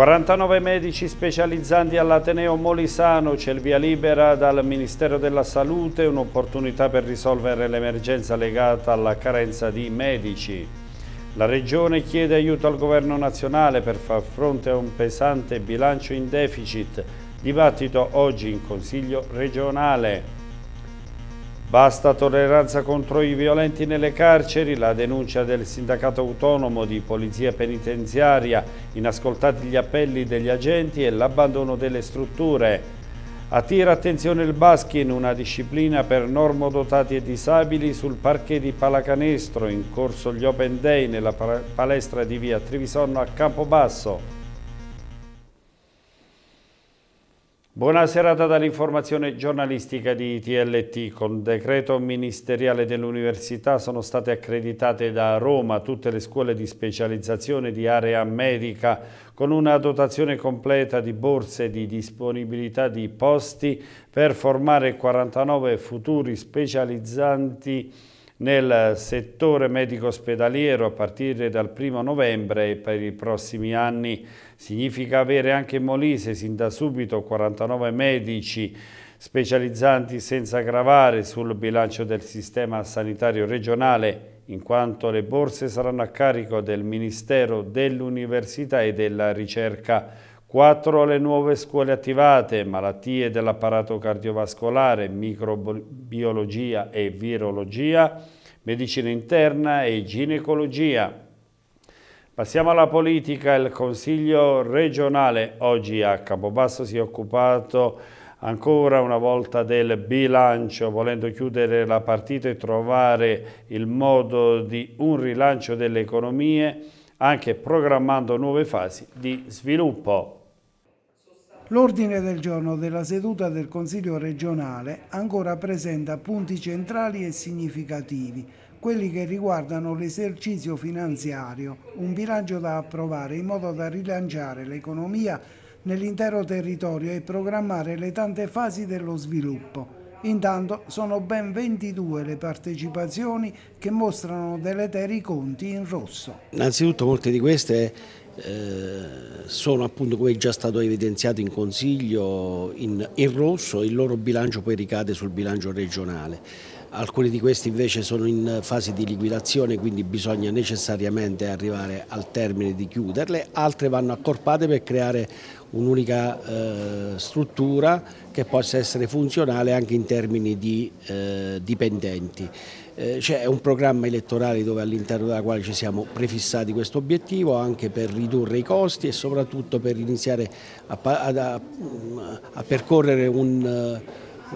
49 medici specializzanti all'Ateneo Molisano, c'è il via libera dal Ministero della Salute, un'opportunità per risolvere l'emergenza legata alla carenza di medici. La Regione chiede aiuto al Governo nazionale per far fronte a un pesante bilancio in deficit, dibattito oggi in Consiglio regionale. Basta tolleranza contro i violenti nelle carceri, la denuncia del sindacato autonomo di polizia penitenziaria, inascoltati gli appelli degli agenti e l'abbandono delle strutture. Attira attenzione il baschi in una disciplina per normodotati e disabili sul parquet di Palacanestro, in corso gli Open Day nella palestra di via Trivisonno a Campobasso. Buona serata dall'informazione giornalistica di TLT. Con decreto ministeriale dell'Università sono state accreditate da Roma tutte le scuole di specializzazione di area medica con una dotazione completa di borse e di disponibilità di posti per formare 49 futuri specializzanti nel settore medico-ospedaliero a partire dal 1 novembre e per i prossimi anni. Significa avere anche in Molise sin da subito 49 medici specializzanti senza gravare sul bilancio del sistema sanitario regionale in quanto le borse saranno a carico del Ministero dell'Università e della Ricerca 4 le nuove scuole attivate, malattie dell'apparato cardiovascolare, microbiologia e virologia, medicina interna e ginecologia. Passiamo alla politica, il Consiglio regionale oggi a Capobasso si è occupato ancora una volta del bilancio, volendo chiudere la partita e trovare il modo di un rilancio delle economie, anche programmando nuove fasi di sviluppo. L'ordine del giorno della seduta del Consiglio regionale ancora presenta punti centrali e significativi, quelli che riguardano l'esercizio finanziario, un bilancio da approvare in modo da rilanciare l'economia nell'intero territorio e programmare le tante fasi dello sviluppo. Intanto sono ben 22 le partecipazioni che mostrano deleteri conti in rosso. Innanzitutto molte di queste eh, sono appunto come è già stato evidenziato in Consiglio in, in rosso, il loro bilancio poi ricade sul bilancio regionale alcuni di questi invece sono in fase di liquidazione quindi bisogna necessariamente arrivare al termine di chiuderle, altre vanno accorpate per creare un'unica eh, struttura che possa essere funzionale anche in termini di eh, dipendenti. Eh, C'è un programma elettorale dove all'interno della quale ci siamo prefissati questo obiettivo anche per ridurre i costi e soprattutto per iniziare a, a, a percorrere un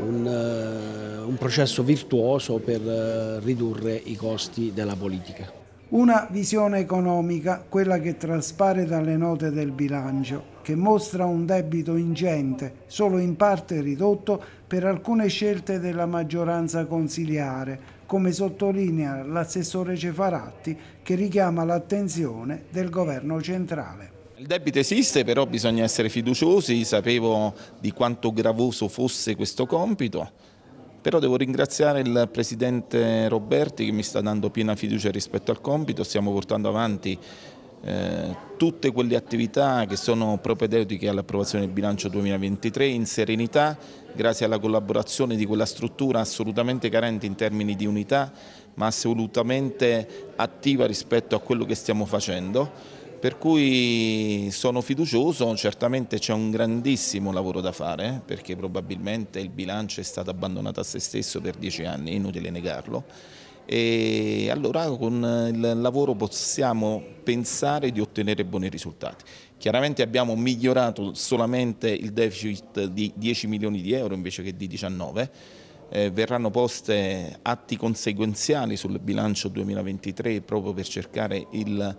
un, eh, un processo virtuoso per eh, ridurre i costi della politica. Una visione economica, quella che traspare dalle note del bilancio, che mostra un debito ingente, solo in parte ridotto per alcune scelte della maggioranza consiliare, come sottolinea l'assessore Cefaratti, che richiama l'attenzione del governo centrale. Il debito esiste, però bisogna essere fiduciosi, sapevo di quanto gravoso fosse questo compito, però devo ringraziare il Presidente Roberti che mi sta dando piena fiducia rispetto al compito, stiamo portando avanti eh, tutte quelle attività che sono propedeutiche all'approvazione del bilancio 2023 in serenità, grazie alla collaborazione di quella struttura assolutamente carente in termini di unità, ma assolutamente attiva rispetto a quello che stiamo facendo per cui sono fiducioso, certamente c'è un grandissimo lavoro da fare perché probabilmente il bilancio è stato abbandonato a se stesso per dieci anni, inutile negarlo e allora con il lavoro possiamo pensare di ottenere buoni risultati. Chiaramente abbiamo migliorato solamente il deficit di 10 milioni di euro invece che di 19, eh, verranno poste atti conseguenziali sul bilancio 2023 proprio per cercare il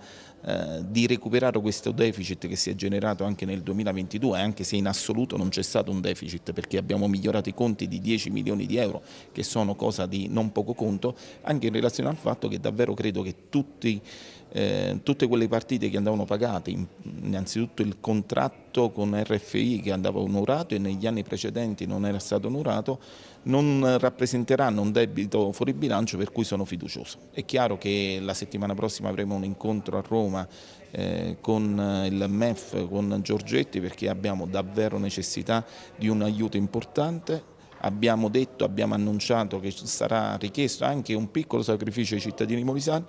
eh, di recuperare questo deficit che si è generato anche nel 2022, anche se in assoluto non c'è stato un deficit perché abbiamo migliorato i conti di 10 milioni di euro, che sono cosa di non poco conto, anche in relazione al fatto che davvero credo che tutti eh, tutte quelle partite che andavano pagate, innanzitutto il contratto con RFI che andava onorato e negli anni precedenti non era stato onorato, non rappresenteranno un debito fuori bilancio per cui sono fiducioso. È chiaro che la settimana prossima avremo un incontro a Roma eh, con il MEF, con Giorgetti perché abbiamo davvero necessità di un aiuto importante abbiamo detto, abbiamo annunciato che sarà richiesto anche un piccolo sacrificio ai cittadini molisani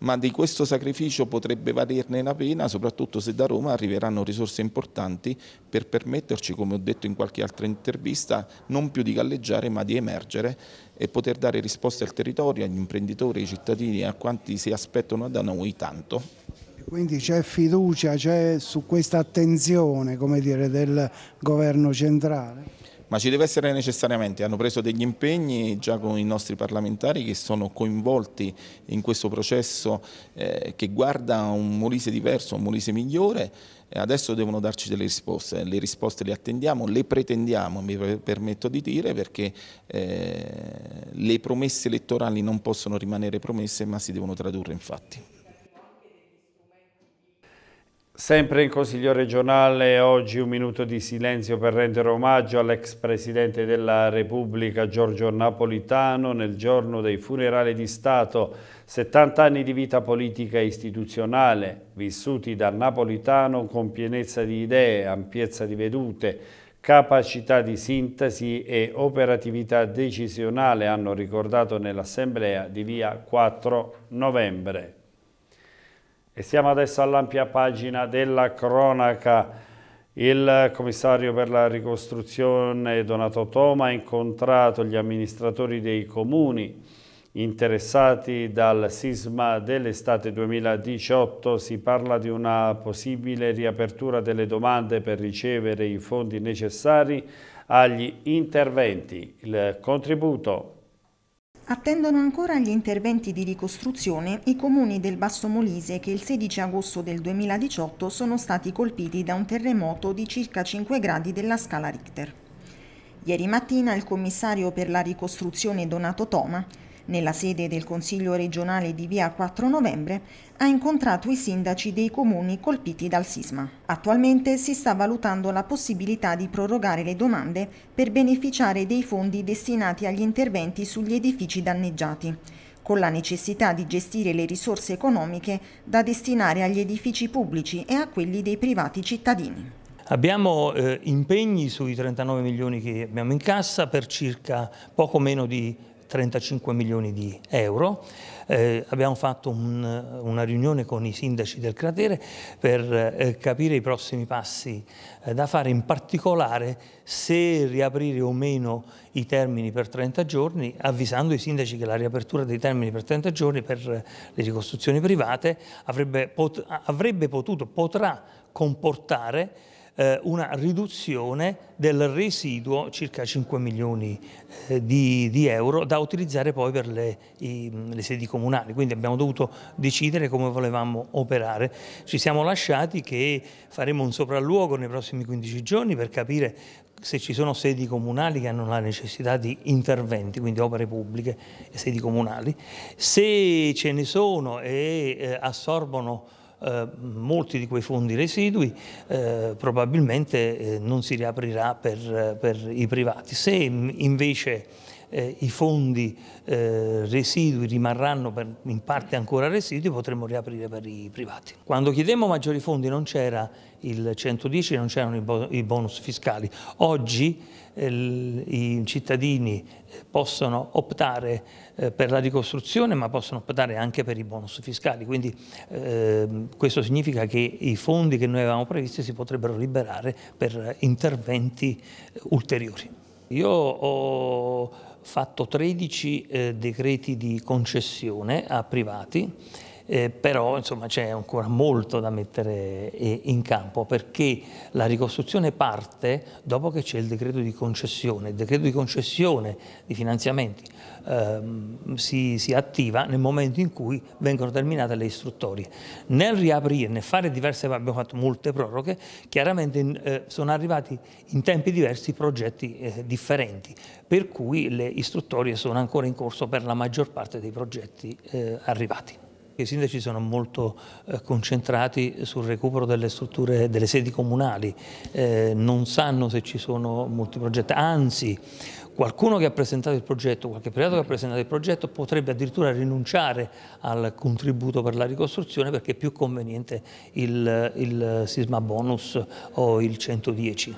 ma di questo sacrificio potrebbe valerne la pena, soprattutto se da Roma arriveranno risorse importanti per permetterci, come ho detto in qualche altra intervista, non più di galleggiare ma di emergere e poter dare risposte al territorio, agli imprenditori, ai cittadini, a quanti si aspettano da noi tanto. Quindi c'è fiducia, c'è su questa attenzione dire, del governo centrale? ma ci deve essere necessariamente. Hanno preso degli impegni già con i nostri parlamentari che sono coinvolti in questo processo eh, che guarda un Molise diverso, un Molise migliore. Adesso devono darci delle risposte, le risposte le attendiamo, le pretendiamo, mi permetto di dire, perché eh, le promesse elettorali non possono rimanere promesse ma si devono tradurre in fatti. Sempre in Consiglio regionale oggi un minuto di silenzio per rendere omaggio all'ex Presidente della Repubblica Giorgio Napolitano nel giorno dei funerali di Stato, 70 anni di vita politica e istituzionale, vissuti da Napolitano con pienezza di idee, ampiezza di vedute, capacità di sintesi e operatività decisionale, hanno ricordato nell'Assemblea di via 4 novembre. E siamo adesso all'ampia pagina della cronaca. Il commissario per la ricostruzione Donato Toma ha incontrato gli amministratori dei comuni interessati dal sisma dell'estate 2018. Si parla di una possibile riapertura delle domande per ricevere i fondi necessari agli interventi. Il contributo Attendono ancora gli interventi di ricostruzione i comuni del Basso Molise che il 16 agosto del 2018 sono stati colpiti da un terremoto di circa 5 gradi della scala Richter. Ieri mattina il commissario per la ricostruzione Donato Toma nella sede del Consiglio regionale di via 4 novembre, ha incontrato i sindaci dei comuni colpiti dal sisma. Attualmente si sta valutando la possibilità di prorogare le domande per beneficiare dei fondi destinati agli interventi sugli edifici danneggiati con la necessità di gestire le risorse economiche da destinare agli edifici pubblici e a quelli dei privati cittadini. Abbiamo eh, impegni sui 39 milioni che abbiamo in cassa per circa poco meno di 35 milioni di euro. Eh, abbiamo fatto un, una riunione con i sindaci del cratere per eh, capire i prossimi passi eh, da fare, in particolare se riaprire o meno i termini per 30 giorni, avvisando i sindaci che la riapertura dei termini per 30 giorni per eh, le ricostruzioni private avrebbe, pot avrebbe potuto, potrà comportare eh, una riduzione del residuo circa 5 milioni eh, di, di, euro da utilizzare poi per le, i, le, sedi comunali, quindi abbiamo dovuto decidere come volevamo operare. Ci siamo lasciati che faremo un sopralluogo nei prossimi 15 giorni per capire se ci sono sedi comunali che hanno la necessità di interventi, quindi opere pubbliche e sedi comunali, se ce ne sono e eh, assorbono eh, molti di quei fondi residui eh, probabilmente eh, non si riaprirà per, eh, per i privati. Se invece eh, i fondi eh, residui rimarranno per, in parte ancora residui, potremmo riaprire per i privati. Quando chiedemmo maggiori fondi non c'era il 110, non c'erano i, bo i, bonus fiscali. Oggi eh, i cittadini eh, possono optare eh, per la ricostruzione ma possono optare anche per i bonus fiscali, quindi ehm, questo significa che i fondi che noi avevamo previsti si potrebbero liberare per interventi eh, ulteriori. Io ho fatto 13 eh, decreti di concessione a privati, eh, però c'è ancora molto da mettere eh, in campo perché la ricostruzione parte dopo che c'è il decreto di concessione, il decreto di concessione di finanziamenti Ehm, si, si, attiva nel momento in cui vengono terminate le istruttorie. Nel riaprire, nel fare diverse, abbiamo fatto molte proroghe, chiaramente eh, sono arrivati in tempi diversi progetti eh, differenti, per cui le istruttorie sono ancora in corso per la maggior parte dei progetti eh, arrivati. I sindaci sono molto eh, concentrati sul recupero delle strutture, delle sedi comunali, eh, non sanno se ci sono molti progetti, anzi qualcuno che ha presentato il progetto, qualche privato che ha presentato il progetto potrebbe addirittura rinunciare al contributo per la ricostruzione perché è più conveniente il, il sisma bonus o il 110.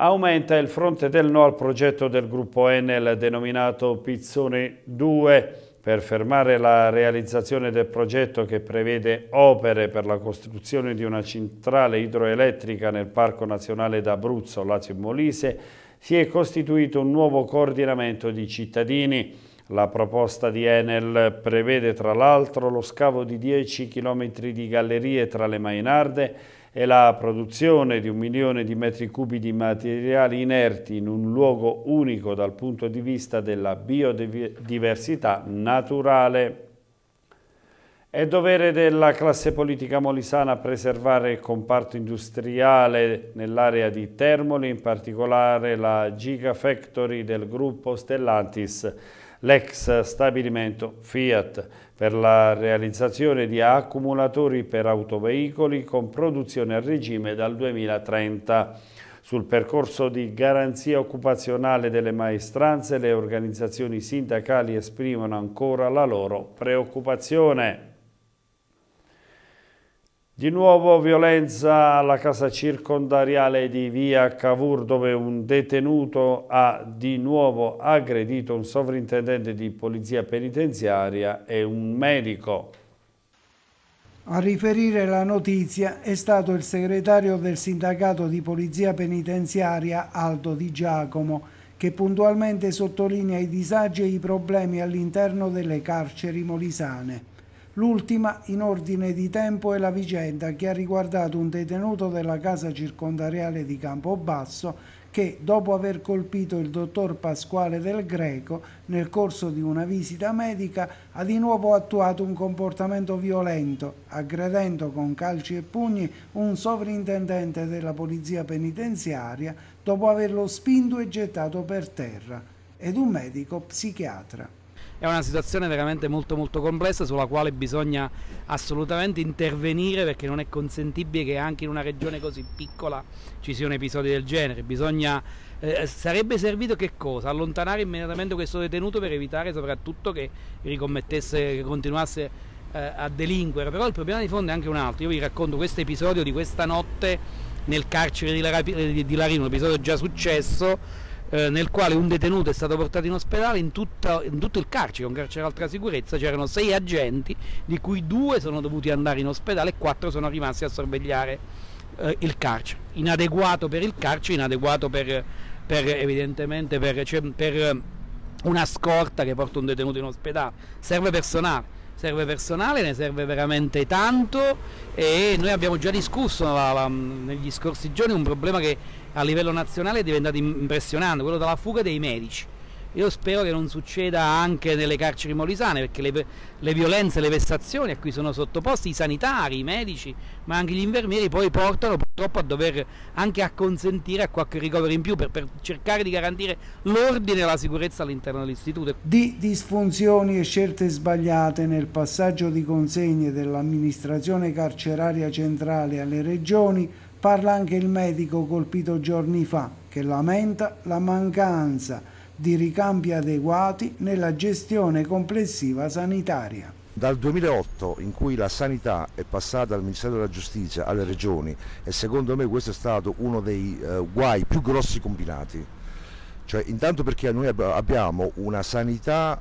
aumenta il fronte del no al progetto del gruppo Enel denominato Pizzone 2 per fermare la realizzazione del progetto che prevede opere per la costruzione di una centrale idroelettrica nel Parco Nazionale d'Abruzzo, Lazio Molise, si è costituito un nuovo coordinamento di cittadini. La proposta di Enel prevede tra l'altro lo scavo di 10 km di gallerie tra le Mainarde e la produzione di un milione di metri cubi di materiali inerti in un luogo unico dal punto di vista della biodiversità naturale. È dovere della classe politica molisana preservare il comparto industriale nell'area di Termoli, in particolare la Gigafactory del gruppo Stellantis, l'ex stabilimento Fiat per la realizzazione di accumulatori per autoveicoli con produzione a regime dal 2030. Sul percorso di garanzia occupazionale delle maestranze le organizzazioni sindacali esprimono ancora la loro preoccupazione. Di nuovo violenza alla casa circondariale di via Cavour dove un detenuto ha di nuovo aggredito un sovrintendente di polizia penitenziaria e un medico. A riferire la notizia è stato il segretario del sindacato di polizia penitenziaria Aldo Di Giacomo che puntualmente sottolinea i disagi e i problemi all'interno delle carceri molisane. L'ultima in ordine di tempo è la vicenda che ha riguardato un detenuto della casa circondariale di Campobasso che, dopo aver colpito il dottor Pasquale del Greco nel corso di una visita medica, ha di nuovo attuato un comportamento violento, aggredendo con calci e pugni un sovrintendente della polizia penitenziaria dopo averlo spinto e gettato per terra, ed un medico psichiatra è una situazione veramente molto molto complessa sulla quale bisogna assolutamente intervenire perché non è consentibile che anche in una regione così piccola ci siano episodi del genere. Bisogna, eh, sarebbe servito che cosa? Allontanare immediatamente questo detenuto per evitare soprattutto che ricommettesse, che continuasse eh, a delinquere. Però il problema di fondo è anche un altro. Io vi racconto questo episodio di questa notte nel carcere di, Larino, un episodio già successo eh, nel quale un detenuto è stato portato in ospedale in, tutta, in tutto il carcere, un carcere altra sicurezza, c'erano sei agenti di cui due sono dovuti andare in ospedale e quattro sono rimasti a sorvegliare eh, il carcere, inadeguato per il carcere, inadeguato per, per evidentemente per, cioè, per eh, una scorta che porta un detenuto in ospedale, serve personale serve personale, ne serve veramente tanto e noi abbiamo già discusso mm, negli scorsi giorni un problema che a livello nazionale è diventato impressionante, quello della fuga dei medici. Io spero che non succeda anche nelle carceri molisane, perché le, le violenze, le vessazioni a cui sono sottoposti i sanitari, i medici, ma anche gli infermieri, poi portano purtroppo a dover anche acconsentire a qualche ricovero in più per, per cercare di garantire l'ordine e la sicurezza all'interno dell'istituto. Di disfunzioni e scelte sbagliate nel passaggio di consegne dell'amministrazione carceraria centrale alle regioni Parla anche il medico colpito giorni fa, che lamenta la mancanza di ricambi adeguati nella gestione complessiva sanitaria. Dal 2008 in cui la sanità è passata al Ministero della Giustizia alle regioni e secondo me questo è stato uno dei eh, guai più grossi combinati, cioè intanto perché noi abbiamo una sanità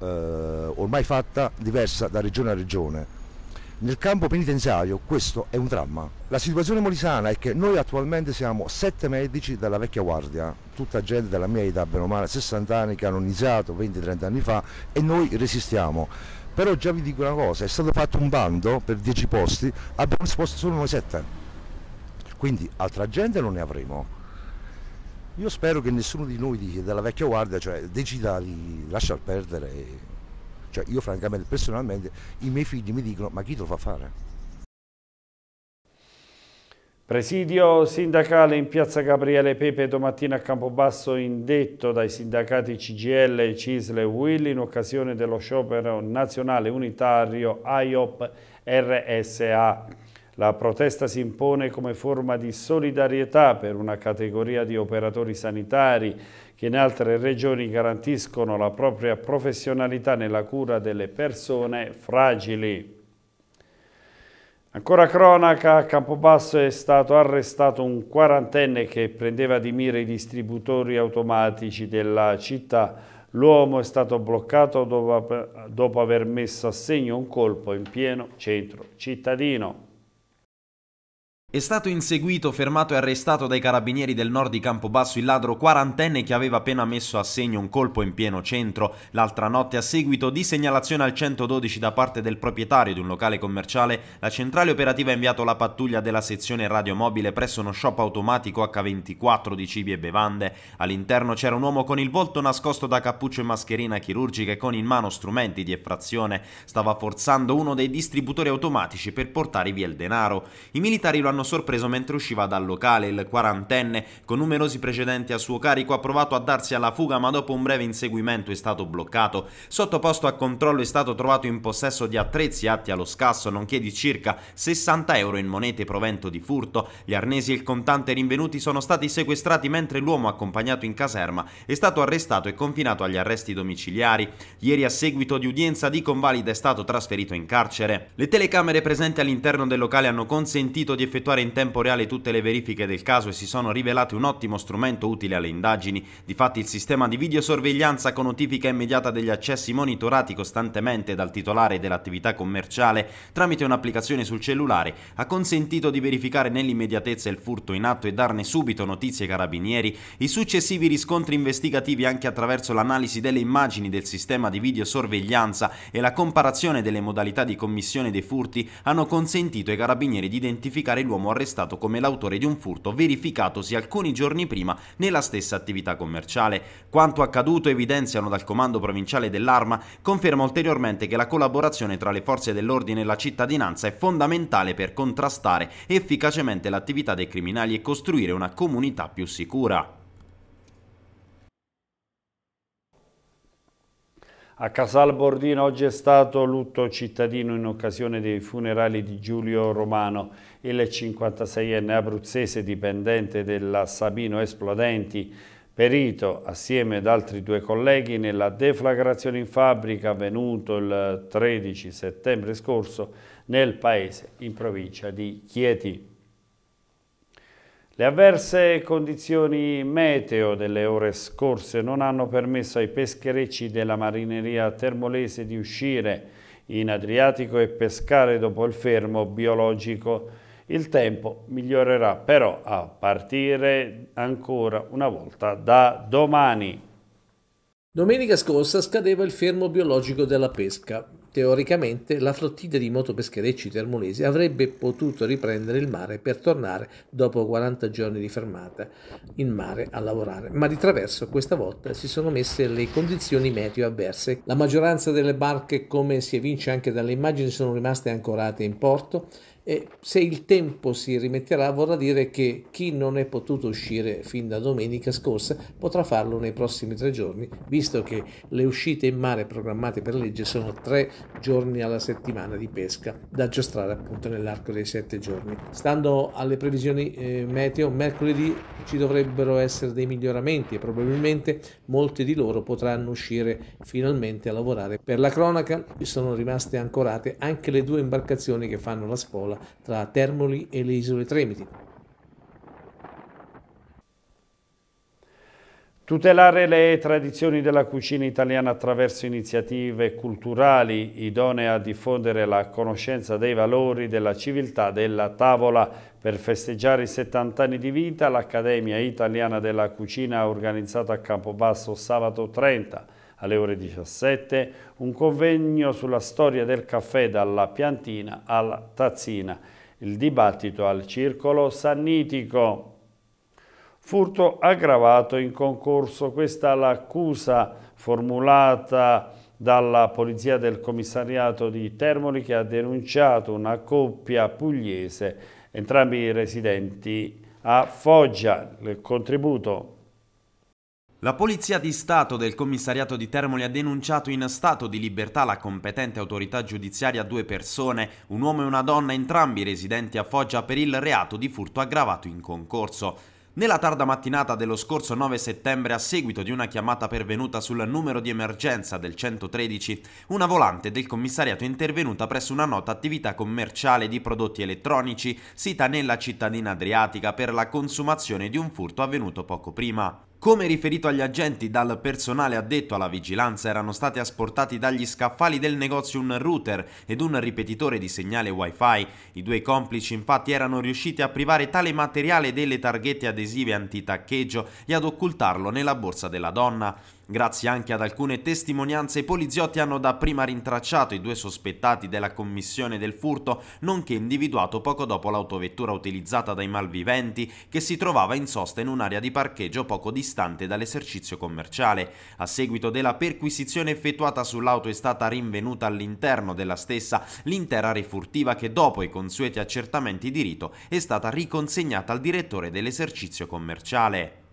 eh, ormai fatta diversa da regione a regione, nel campo penitenziario questo è un dramma. La situazione molisana è che noi attualmente siamo sette medici della vecchia guardia, tutta gente della mia età, bene o male, 60 anni che hanno iniziato 20-30 anni fa e noi resistiamo. Però già vi dico una cosa, è stato fatto un bando per 10 posti, abbiamo risposto solo noi 7. Quindi altra gente non ne avremo. Io spero che nessuno di noi della vecchia guardia cioè, decida di lasciar perdere cioè io francamente, personalmente, i miei figli mi dicono ma chi te lo fa fare? Presidio sindacale in piazza Gabriele Pepe domattina a Campobasso indetto dai sindacati CGL, Cisle e Will in occasione dello sciopero nazionale unitario IOP RSA. La protesta si impone come forma di solidarietà per una categoria di operatori sanitari che in altre regioni garantiscono la propria professionalità nella cura delle persone fragili. Ancora cronaca, a Campobasso è stato arrestato un quarantenne che prendeva di mira i distributori automatici della città. L'uomo è stato bloccato dopo, aver messo a segno un colpo in pieno centro cittadino. È stato inseguito, fermato e arrestato dai carabinieri del nord di Campobasso il ladro quarantenne che aveva appena messo a segno un colpo in pieno centro l'altra notte a seguito di segnalazione al 112 da parte del proprietario di un locale commerciale. La centrale operativa ha inviato la pattuglia della sezione radiomobile presso uno shop automatico H24 di cibi e bevande. All'interno c'era un uomo con il volto nascosto da cappuccio e mascherina chirurgica e con in mano strumenti di effrazione. Stava forzando uno dei distributori automatici per portare via il denaro. I militari lo hanno hanno sorpreso mentre usciva dal locale. Il quarantenne, con numerosi precedenti a suo carico, ha provato a darsi alla fuga ma dopo un breve inseguimento è stato bloccato. Sottoposto a controllo è stato trovato in possesso di attrezzi atti allo scasso, nonché di circa 60 euro in monete provento di furto. Gli arnesi e il contante rinvenuti sono stati sequestrati mentre l'uomo accompagnato in caserma è stato arrestato e confinato agli arresti domiciliari. Ieri a seguito di udienza di convalida è stato trasferito in carcere. Le telecamere presenti all'interno del locale hanno consentito di effettuare effettuare in tempo reale tutte le verifiche del caso e si sono rivelate un ottimo strumento utile alle indagini. Difatti il sistema di videosorveglianza con notifica immediata degli accessi monitorati costantemente dal titolare dell'attività commerciale tramite un'applicazione sul cellulare ha consentito di verificare nell'immediatezza il furto in atto e darne subito notizie ai carabinieri. I successivi riscontri investigativi anche attraverso l'analisi delle immagini del sistema di videosorveglianza e la comparazione delle modalità di commissione dei furti hanno consentito ai carabinieri di identificare l'uomo l'uomo arrestato come l'autore di un furto verificatosi alcuni giorni prima nella stessa attività commerciale. Quanto accaduto evidenziano dal comando provinciale dell'Arma conferma ulteriormente che la collaborazione tra le forze dell'ordine e la cittadinanza è fondamentale per contrastare efficacemente l'attività dei criminali e costruire una comunità più sicura. A Casal Bordino oggi è stato lutto cittadino in occasione dei funerali di Giulio Romano il 56enne abruzzese dipendente della Sabino Esplodenti, perito assieme ad altri due colleghi nella deflagrazione in fabbrica avvenuto il 13 settembre scorso nel paese in provincia di Chieti. Le avverse condizioni meteo delle ore scorse non hanno permesso ai pescherecci della marineria termolese di uscire in Adriatico e pescare dopo il fermo biologico il tempo migliorerà però a partire ancora una volta da domani. Domenica scorsa scadeva il fermo biologico della pesca. Teoricamente la flottiglia di motopescherecci termolesi avrebbe potuto riprendere il mare per tornare dopo 40 giorni di fermata in mare a lavorare, ma di traverso questa volta si sono messe le condizioni meteo avverse. La maggioranza delle barche, come si evince anche dalle immagini, sono rimaste ancorate in porto e se il tempo si rimetterà vorrà dire che chi non è potuto uscire fin da domenica scorsa potrà farlo nei prossimi tre giorni, visto che le uscite in mare programmate per legge sono tre giorni alla settimana di pesca, da aggiustare appunto nell'arco dei sette giorni. Stando alle previsioni eh, meteo, mercoledì ci dovrebbero essere dei miglioramenti e probabilmente molti di loro potranno uscire finalmente a lavorare. Per la cronaca sono rimaste ancorate anche le due imbarcazioni che fanno la spola tra Termoli e le isole Tremiti. Tutelare le tradizioni della cucina italiana attraverso iniziative culturali idonee a diffondere la conoscenza dei valori della civiltà della tavola. Per festeggiare i 70 anni di vita, l'Accademia Italiana della Cucina ha organizzato a Campobasso sabato 30 alle ore 17, un convegno sulla storia del caffè dalla piantina alla tazzina, il dibattito al circolo sannitico. Furto aggravato in concorso, questa l'accusa formulata dalla polizia del commissariato di Termoli che ha denunciato una coppia pugliese, entrambi residenti a Foggia. Il contributo la Polizia di Stato del Commissariato di Termoli ha denunciato in stato di libertà la competente autorità giudiziaria due persone, un uomo e una donna, entrambi residenti a Foggia per il reato di furto aggravato in concorso. Nella tarda mattinata dello scorso 9 settembre, a seguito di una chiamata pervenuta sul numero di emergenza del 113, una volante del commissariato è intervenuta presso una nota attività commerciale di prodotti elettronici sita nella cittadina adriatica per la consumazione di un furto avvenuto poco prima. Come riferito agli agenti dal personale addetto alla vigilanza erano stati asportati dagli scaffali del negozio un router ed un ripetitore di segnale wifi. I due complici infatti erano riusciti a privare tale materiale delle targhette adesive antitaccheggio e ad occultarlo nella borsa della donna. Grazie anche ad alcune testimonianze, i poliziotti hanno dapprima rintracciato i due sospettati della commissione del furto, nonché individuato poco dopo l'autovettura utilizzata dai malviventi che si trovava in sosta in un'area di parcheggio poco distante dall'esercizio commerciale. A seguito della perquisizione effettuata sull'auto è stata rinvenuta all'interno della stessa l'intera refurtiva che dopo i consueti accertamenti di rito è stata riconsegnata al direttore dell'esercizio commerciale.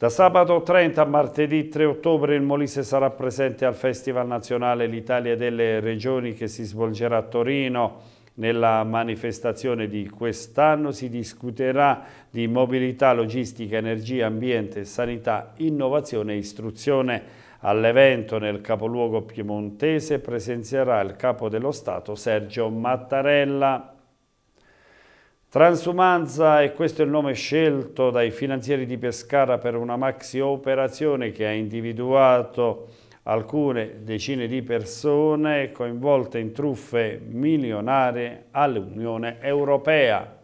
Da sabato 30 a martedì 3 ottobre il Molise sarà presente al Festival Nazionale L'Italia delle Regioni che si svolgerà a Torino. Nella manifestazione di quest'anno si discuterà di mobilità, logistica, energia, ambiente, sanità, innovazione e istruzione. All'evento nel capoluogo piemontese presenzierà il capo dello Stato Sergio Mattarella. Transumanza e questo è il nome scelto dai finanzieri di Pescara per una maxi operazione che ha individuato alcune decine di persone coinvolte in truffe milionarie all'Unione Europea.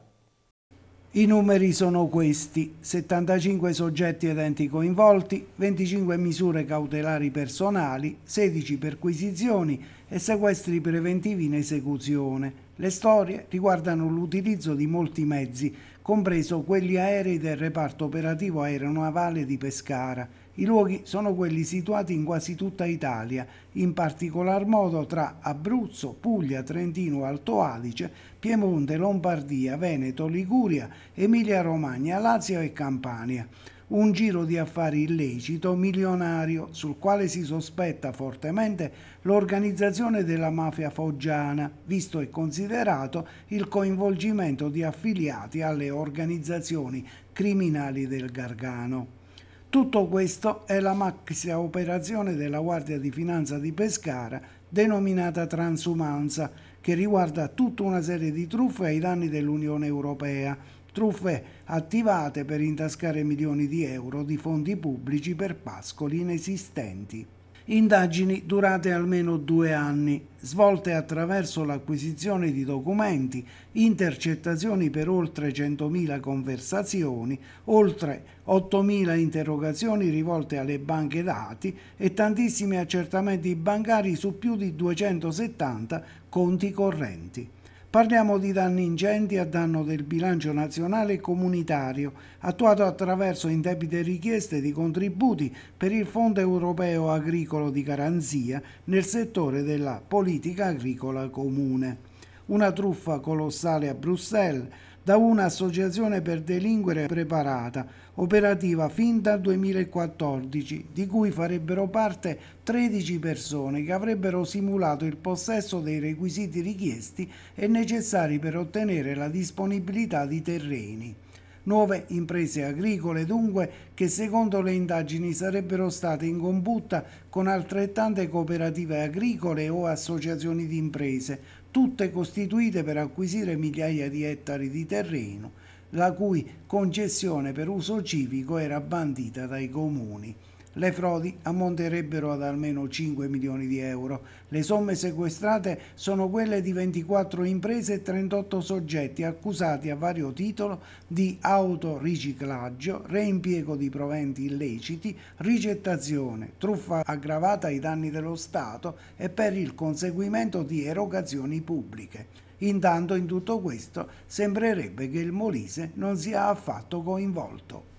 I numeri sono questi, 75 soggetti ed enti coinvolti, 25 misure cautelari personali, 16 perquisizioni e sequestri preventivi in esecuzione. Le storie riguardano l'utilizzo di molti mezzi, compreso quelli aerei del reparto operativo aeronavale di Pescara. I luoghi sono quelli situati in quasi tutta Italia, in particolar modo tra Abruzzo, Puglia, Trentino, Alto Adige, Piemonte, Lombardia, Veneto, Liguria, Emilia-Romagna, Lazio e Campania un giro di affari illecito milionario sul quale si sospetta fortemente l'organizzazione della mafia foggiana, visto e considerato il coinvolgimento di affiliati alle organizzazioni criminali del Gargano. Tutto questo è la maxia operazione della Guardia di Finanza di Pescara, denominata transumanza, che riguarda tutta una serie di truffe ai danni dell'Unione Europea truffe attivate per intascare milioni di euro di fondi pubblici per pascoli inesistenti. Indagini durate almeno due anni, svolte attraverso l'acquisizione di documenti, intercettazioni per oltre 100.000 conversazioni, oltre 8.000 interrogazioni rivolte alle banche dati e tantissimi accertamenti bancari su più di 270 conti correnti. Parliamo di danni ingenti a danno del bilancio nazionale e comunitario, attuato attraverso indebite richieste di contributi per il Fondo europeo agricolo di garanzia nel settore della politica agricola comune una truffa colossale a Bruxelles da un'associazione per delinquere preparata, operativa fin dal 2014, di cui farebbero parte 13 persone che avrebbero simulato il possesso dei requisiti richiesti e necessari per ottenere la disponibilità di terreni. Nuove imprese agricole dunque che secondo le indagini sarebbero state in combutta con altrettante cooperative agricole o associazioni di imprese, tutte costituite per acquisire migliaia di ettari di terreno, la cui concessione per uso civico era bandita dai comuni. Le frodi ammonterebbero ad almeno 5 milioni di euro. Le somme sequestrate sono quelle di 24 imprese e 38 soggetti accusati a vario titolo di autoriciclaggio, reimpiego di proventi illeciti, ricettazione, truffa aggravata ai danni dello Stato e per il conseguimento di erogazioni pubbliche. Intanto in tutto questo sembrerebbe che il Molise non sia affatto coinvolto.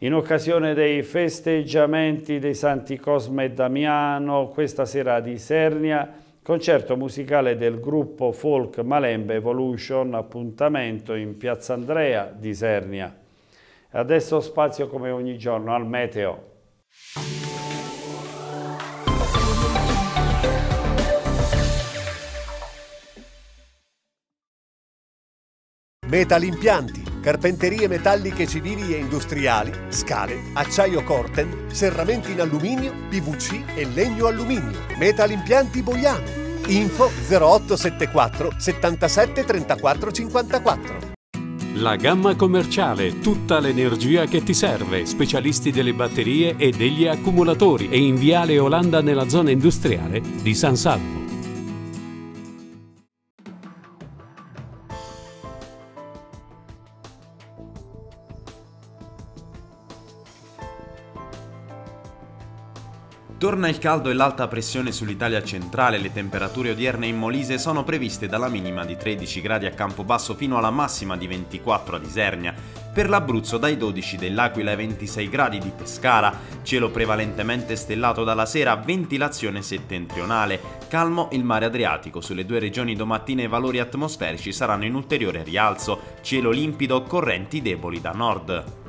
In occasione dei festeggiamenti dei Santi Cosme e Damiano, questa sera di Sernia, concerto musicale del gruppo folk Malembe Evolution, appuntamento in Piazza Andrea di Isernia. Adesso spazio come ogni giorno al meteo. Metal Impianti carpenterie metalliche civili e industriali, scale, acciaio corten, serramenti in alluminio, PVC e legno alluminio, metal impianti Boiano. Info 0874 77 34 54. La gamma commerciale, tutta l'energia che ti serve, specialisti delle batterie e degli accumulatori e in Viale Olanda nella zona industriale di San Salvo. Torna il caldo e l'alta pressione sull'Italia centrale, le temperature odierne in Molise sono previste dalla minima di 13 gradi a Campobasso fino alla massima di 24 a Isernia, per l'Abruzzo dai 12 dell'Aquila ai 26 gradi di Pescara, cielo prevalentemente stellato dalla sera, ventilazione settentrionale, calmo il mare Adriatico, sulle due regioni domattina i valori atmosferici saranno in ulteriore rialzo, cielo limpido, correnti deboli da nord.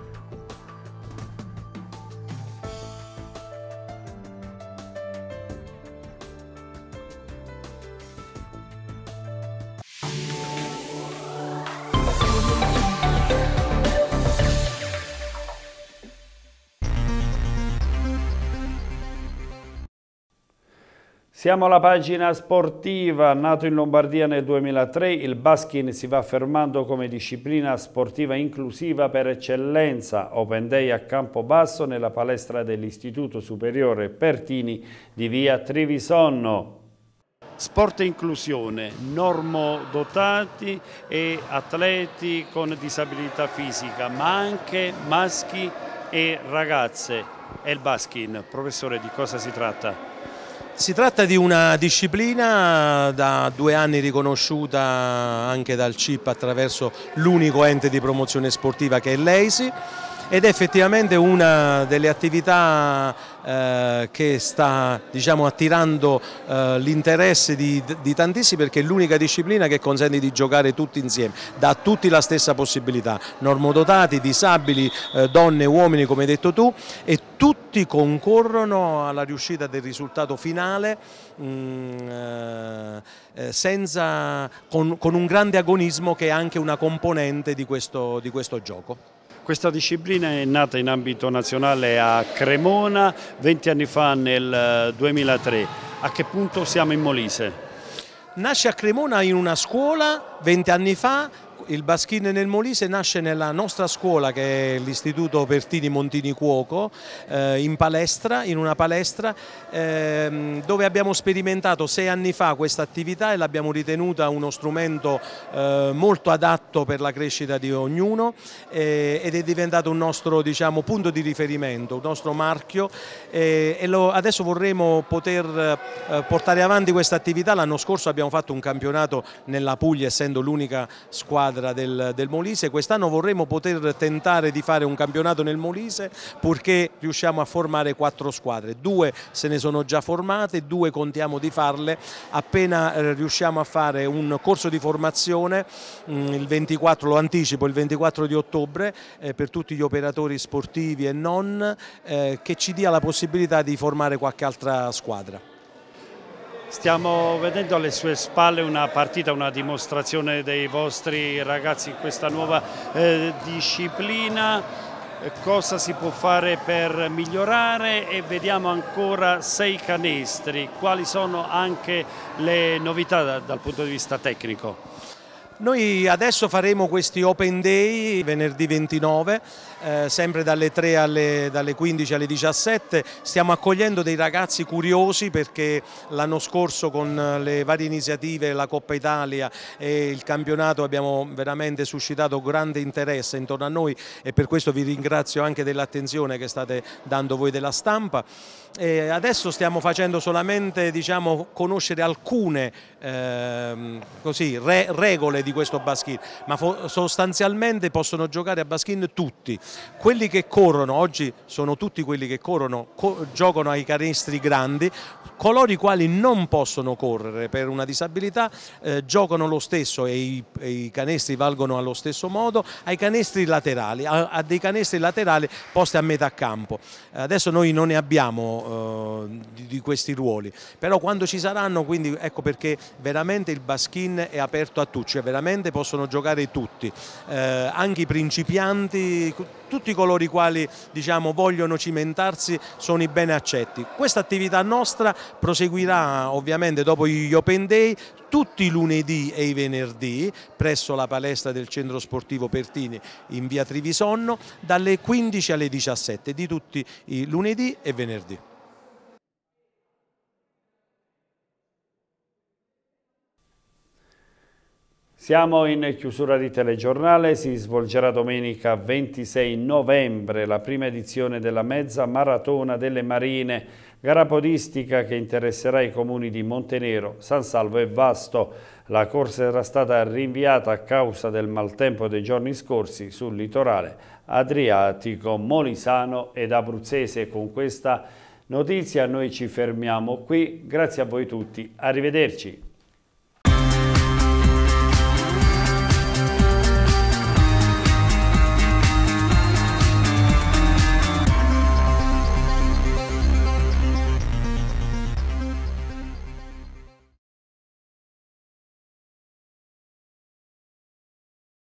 Siamo alla pagina sportiva, nato in Lombardia nel 2003, il baskin si va affermando come disciplina sportiva inclusiva per eccellenza, Open Day a campo basso nella palestra dell'Istituto Superiore Pertini di via Trivisonno. Sport e inclusione, normodotati e atleti con disabilità fisica, ma anche maschi e ragazze. È il baskin, professore di cosa si tratta? Si tratta di una disciplina da due anni riconosciuta anche dal CIP attraverso l'unico ente di promozione sportiva che è l'EISI ed è effettivamente una delle attività eh, che sta diciamo, attirando eh, l'interesse di, di, tantissimi perché è l'unica disciplina che consente di giocare tutti insieme, dà a tutti la stessa possibilità, normodotati, disabili, eh, donne, uomini come hai detto tu e tutti concorrono alla riuscita del risultato finale mm, eh, eh, senza, con, con, un grande agonismo che è anche una componente di questo, di questo gioco. Questa disciplina è nata in ambito nazionale a Cremona 20 anni fa nel 2003. Eh, a che punto siamo in Molise? Nasce a Cremona in una scuola 20 anni fa il Baschin nel Molise nasce nella nostra scuola che è l'Istituto Pertini Montini Cuoco eh, in palestra, in una palestra eh, dove abbiamo sperimentato sei anni fa questa attività e l'abbiamo ritenuta uno strumento eh, molto adatto per la crescita di ognuno ed è diventato un nostro diciamo, punto di riferimento, un nostro marchio e lo, adesso vorremmo poter eh, portare avanti questa attività, l'anno scorso abbiamo fatto un campionato nella Puglia essendo l'unica squadra squadra del, del Molise, quest'anno vorremmo poter tentare di fare un campionato nel Molise purché riusciamo a formare quattro squadre, due se ne sono già formate, due contiamo di farle appena eh, riusciamo a fare un corso di formazione, mm, il 24, lo anticipo, il 24 di ottobre eh, per tutti gli operatori sportivi e non, eh, che ci dia la possibilità di formare qualche altra squadra. Stiamo vedendo alle sue spalle una partita, una dimostrazione dei vostri ragazzi in questa nuova eh, disciplina. Cosa si può fare per migliorare e vediamo ancora sei canestri. Quali sono anche le novità da, dal punto di vista tecnico? Noi adesso faremo questi Open Day venerdì 29 eh, sempre dalle 3 alle dalle 15 alle 17. Stiamo accogliendo dei ragazzi curiosi perché l'anno scorso con eh, le varie iniziative, la Coppa Italia e il campionato abbiamo veramente suscitato grande interesse intorno a noi e per questo vi ringrazio anche dell'attenzione che state dando voi della stampa. E adesso stiamo facendo solamente diciamo, conoscere alcune ehm, così, re regole di questo baskin, ma sostanzialmente possono giocare a baskin tutti, quelli che corrono, oggi sono tutti quelli che corrono, co giocano ai canestri grandi, coloro i quali non possono correre per una disabilità eh, giocano lo stesso e i, e i, canestri valgono allo stesso modo ai canestri laterali, a, a, dei canestri laterali posti a metà campo. Adesso noi non ne abbiamo eh, di, di, questi ruoli, però quando ci saranno, quindi ecco perché veramente il baskin è aperto a tutti, cioè veramente possono giocare tutti, eh, anche i principianti tutti coloro i quali diciamo, vogliono cimentarsi sono i ben accetti. Questa attività nostra proseguirà ovviamente dopo gli Open Day tutti i lunedì e i venerdì presso la palestra del centro sportivo Pertini in via Trivisonno dalle 15 alle 17 di tutti i lunedì e venerdì. Siamo in chiusura di telegiornale, si svolgerà domenica 26 novembre la prima edizione della mezza maratona delle marine, gara podistica che interesserà i comuni di Montenero, San Salvo e Vasto. La corsa era stata rinviata a causa del maltempo dei giorni scorsi sul litorale adriatico, molisano ed abruzzese. Con questa notizia noi ci fermiamo qui, grazie a voi tutti, arrivederci.